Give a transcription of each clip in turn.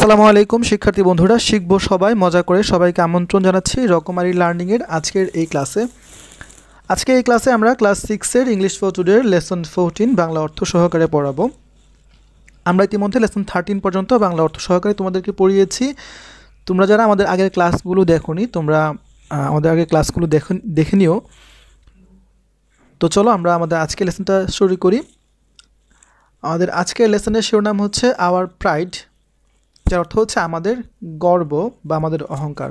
আসসালামু আলাইকুম শিক্ষার্থী বন্ধুরা শিখবো সবাই মজা করে সবাইকে আমন্ত্রণ জানাচ্ছি রকমারি লার্নিংয়ের আজকের এই ক্লাসে আজকে এই ক্লাসে আমরা ক্লাস সিক্সের ইংলিশ ফর টুডের লেসন ফোরটিন বাংলা অর্থ সহকারে পড়াবো আমরা ইতিমধ্যে লেসন থার্টিন পর্যন্ত বাংলা অর্থ সহকারে তোমাদেরকে পড়িয়েছি তোমরা যারা আমাদের আগের ক্লাসগুলো দেখোনি তোমরা আমাদের আগের ক্লাসগুলো দেখে নিও তো চলো আমরা আমাদের আজকে লেসনটা শুরু করি আমাদের আজকের লেসনের শিরোনাম হচ্ছে আওয়ার প্রাইড যার অর্থ হচ্ছে আমাদের গর্ব বা আমাদের অহংকার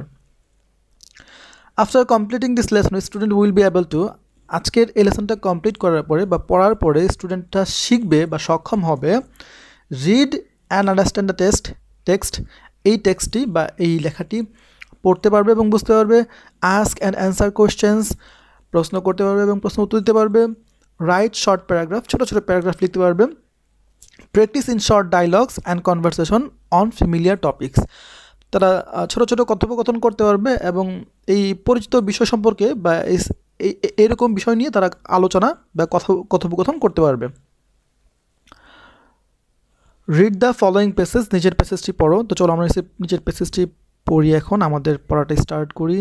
after completing this lesson student will be able to আজকের এই লেসনটা কমপ্লিট করার পরে বা পড়ার পরে স্টুডেন্টটা শিখবে বা সক্ষম হবে read and understand the text text এই টেক্সটটি বা এই লেখাটি পড়তে পারবে এবং বুঝতে পারবে আস্ক অ্যান্ড অ্যান্সার কোয়েশ্চেন্স প্রশ্ন করতে পারবে এবং প্রশ্ন উত্তর দিতে পারবে রাইট শর্ট প্যারাগ্রাফ ছোটো ছোটো প্যারাগ্রাফ লিখতে পারবে practice in short dialogues and conversation on familiar topics তারা ছোট ছোট কথোপকথন করতে পারবে এবং এই পরিচিত বিষয় সম্পর্কে বা এই এরকম বিষয় নিয়ে তারা আলোচনা বা কথোপকথন করতে পারবে রিড দ্য ফলোয়িং পেসেস নিজের পেসেসটি পড়ো তো চলো আমরা নিজের পেসেসটি পড়ি এখন আমাদের পড়াটা স্টার্ট করি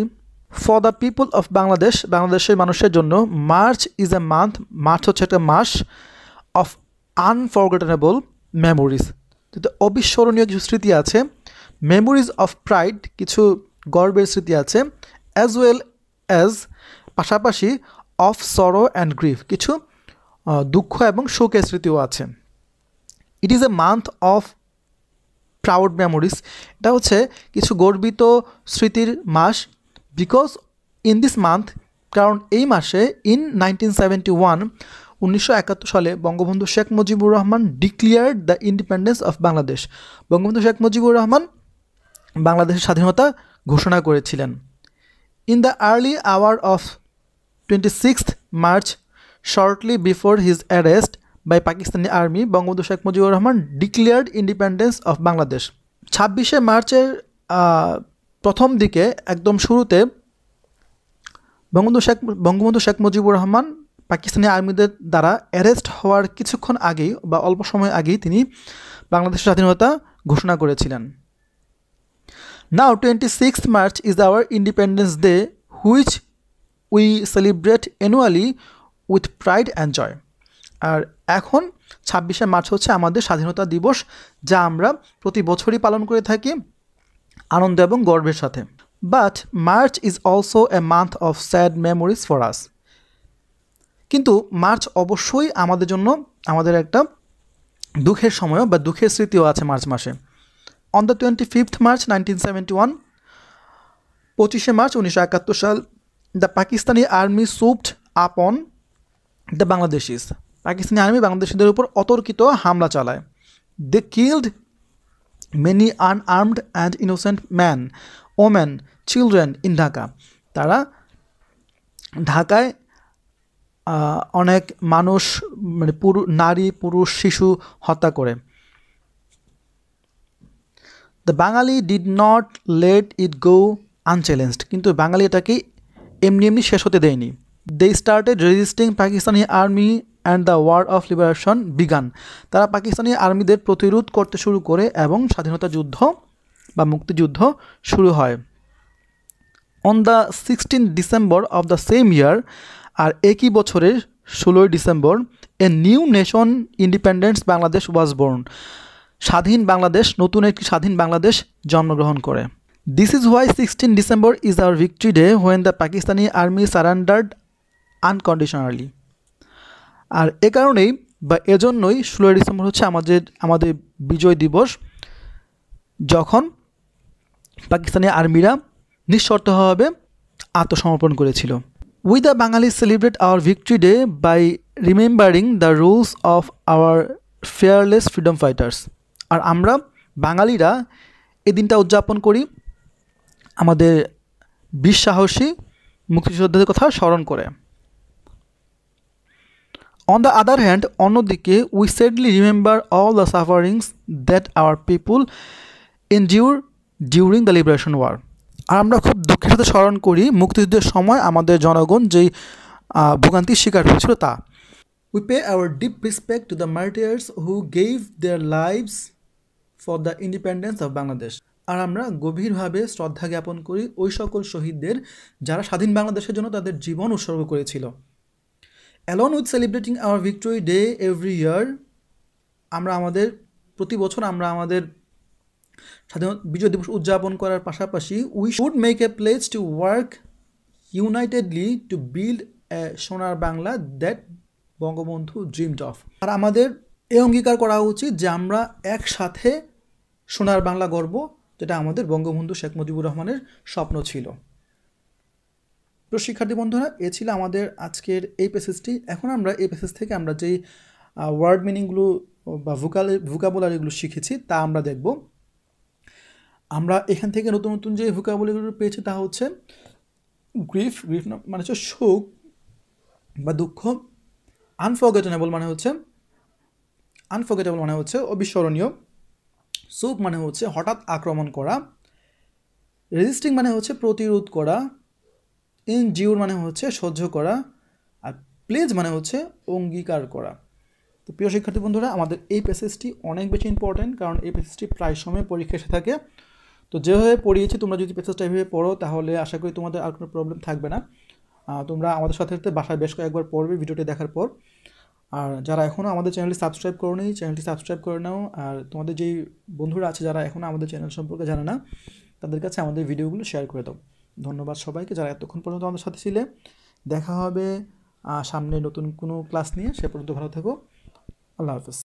for the people of Bangladesh বাংলাদেশের মানুষের জন্য March is a month March হচ্ছে একটা মাস অফ আনফরগেটেনেবল মেমোরিজ যেটা অবিস্মরণীয় কিছু স্মৃতি আছে মেমোরিজ অফ প্রাইড কিছু গর্বের স্মৃতি আছে অ্যাজ ওয়েল অ্যাজ পাশাপাশি অফ সরো অ্যান্ড গ্রিফ কিছু দুঃখ এবং শোকের স্মৃতিও আছে it is a month of proud memories এটা হচ্ছে কিছু গর্বিত স্মৃতির মাস বিকজ ইন দিস মান্থ কারণ এই মাসে ইন নাইনটিন সেভেন্টি ওয়ান উনিশশো সালে Bangabandhu Sheikh Mujibur Rahman declared the independence of Bangladesh Bangabandhu Sheikh Mujibur Rahman বাংলাদেশের স্বাধীনতা ঘোষণা করেছিলেন in the early hour of twenty sixth March shortly before his arrest by Pakistani army Bangabandhu Sheikh Mujibur Rahman declared independence of Bangladesh ছাব্বিশে মার্চের প্রথম দিকে একদম শুরুতে বঙ্গবন্ধু শেখ বঙ্গবন্ধু শেখ মুজিবুর রহমান পাকিস্তানি আর্মিদের দ্বারা অ্যারেস্ট হওয়ার কিছুক্ষণ আগেই বা অল্প সময় আগেই তিনি বাংলাদেশের স্বাধীনতা ঘোষণা করেছিলেন now twenty six March is our independence day which we celebrate annually with pride and joy আর এখন ছাব্বিশে মার্চ হচ্ছে আমাদের স্বাধীনতা দিবস যা আমরা প্রতি বছরই পালন করে থাকি আনন্দ এবং গর্বের সাথে but March is also a month of sad memories for us কিন্তু মার্চ অবশ্যই আমাদের জন্য আমাদের একটা দুঃখের সময়ও বা দুঃখের স্মৃতিও আছে মার্চ মাসে on the twenty fifth March nineteen seventy one পঁচিশে মার্চ উনিশশো একাত্তর সাল the Pakistani army সুপড upon the বাংলাদেশিস Pakistani army বাংলাদেশিদের উপর অতর্কিত হামলা চালায় they killed many armed and innocent man woman children in Dhaka তারা ঢাকায় অনেক মানুষ মানে পুরু নারী পুরুষ শিশু হত্যা করে the Bangali did not let it go unchallenged কিন্তু বাঙালি এটাকে এমনি এমনি শেষ হতে দেয়নি they started resisting Pakistani army and the war of liberation began তারা পাকিস্তানি আর্মিদের প্রতিরোধ করতে শুরু করে এবং স্বাধীনতা যুদ্ধ বা মুক্তিযুদ্ধ শুরু হয় on the sixteen December of the same year আর একই বছরের ষোলোই December a new nation independence Bangladesh was born স্বাধীন বাংলাদেশ নতুন একটি স্বাধীন বাংলাদেশ জন্মগ্রহণ করে this is why sixteen December is our victory day when the Pakistani army surrendered unconditionally আর এ কারণেই বা এজন্যই ষোলোই ডিসেম্বর হচ্ছে আমাদের আমাদের বিজয় দিবস যখন পাকিস্তানি আর্মিরা নিঃশর্তভাবে আত্মসমর্পণ করেছিল we the Bangali celebrate our victory day by remembering the rules of our fearless freedom fighters আর আমরা বাঙালিরা এই দিনটা উদযাপন করি আমাদের বীর সাহসী মুক্তিযোদ্ধাদের কথা স্মরণ করে অন দ্য আদার হ্যান্ড অন্যদিকে we sadly remember all the sufferings that our people injure during the liberation war আর আমরা খুব সাথে স্মরণ করি মুক্তিযুদ্ধের সময় আমাদের জনগণ যেই ভোগান্তির শিকার হয়েছিল তা we pay our deep respect to the martyrs who gave their lives for the independence of Bangladesh আর আমরা গভীরভাবে শ্রদ্ধা জ্ঞাপন করি ওই সকল শহীদদের যারা স্বাধীন বাংলাদেশের জন্য তাদের জীবন উৎসর্গ করেছিল along with celebrating our victory day every year আমরা আমাদের প্রতি বছর আমরা আমাদের স্বাধীনতা বিজয় দিবস উদযাপন করার পাশাপাশি we should make a place to work unitedly to build a Sonar Bangla that Bangabandhu dreamed of আর আমাদের এ অঙ্গীকার করা উচিত যে আমরা একসাথে সোনার বাংলা গর্ব যেটা আমাদের বঙ্গবন্ধু শেখ মুজিবুর রহমানের স্বপ্ন ছিল তো শিক্ষার্থী বন্ধুরা এ ছিল আমাদের আজকের এই প্যাসেজটি এখন আমরা এই প্যাসেজ থেকে আমরা যেই ওয়ার্ড মিনিংগুলো বা ভোকাল ভোকাবুলারিগুলো শিখেছি তা আমরা দেখব আমরা এখান থেকে নতুন নতুন যে ভোকাবলিগুলো পেয়েছি তা হচ্ছে গ্রিফ গ্রিফ মানে হচ্ছে শোক বা দুঃখ আনফরগেটেবল মানে হচ্ছে আনফরগেটেবল মানে হচ্ছে অবিস্মরণীয় সুপ মানে হচ্ছে হঠাৎ আক্রমণ করা রেজিস্টিং মানে হচ্ছে প্রতিরোধ করা ইনজিওর মানে হচ্ছে সহ্য করা আর প্লেজ মানে হচ্ছে অঙ্গীকার করা তো প্রিয় শিক্ষার্থী বন্ধুরা আমাদের এই প্যাসেজটি অনেক বেশি ইম্পর্ট্যান্ট কারণ এই প্যাসেজটি প্রায় সময় পরীক্ষা এসে থাকে তো যেভাবে পড়িয়েছি তোমরা যদি পেসেসটা এভাবে পড়ো তাহলে আশা করি তোমাদের আর কোনো প্রবলেম থাকবে না তোমরা আমাদের সাথে সাথে বাসায় বেশ কয়েকবার পড়বে ভিডিওটি দেখার পর আর যারা এখনও আমাদের চ্যানেলটি সাবস্ক্রাইব করোনি চ্যানেলটি সাবস্ক্রাইব করে নাও আর তোমাদের যেই বন্ধুরা আছে যারা এখনও আমাদের চ্যানেল সম্পর্কে জানে না তাদের কাছে আমাদের ভিডিওগুলো শেয়ার করে দাও ধন্যবাদ সবাইকে যারা এতক্ষণ পর্যন্ত আমাদের সাথে ছিলে দেখা হবে সামনে নতুন কোনো ক্লাস নিয়ে সে পর্যন্ত ভালো থেকো আল্লাহ হাফেজ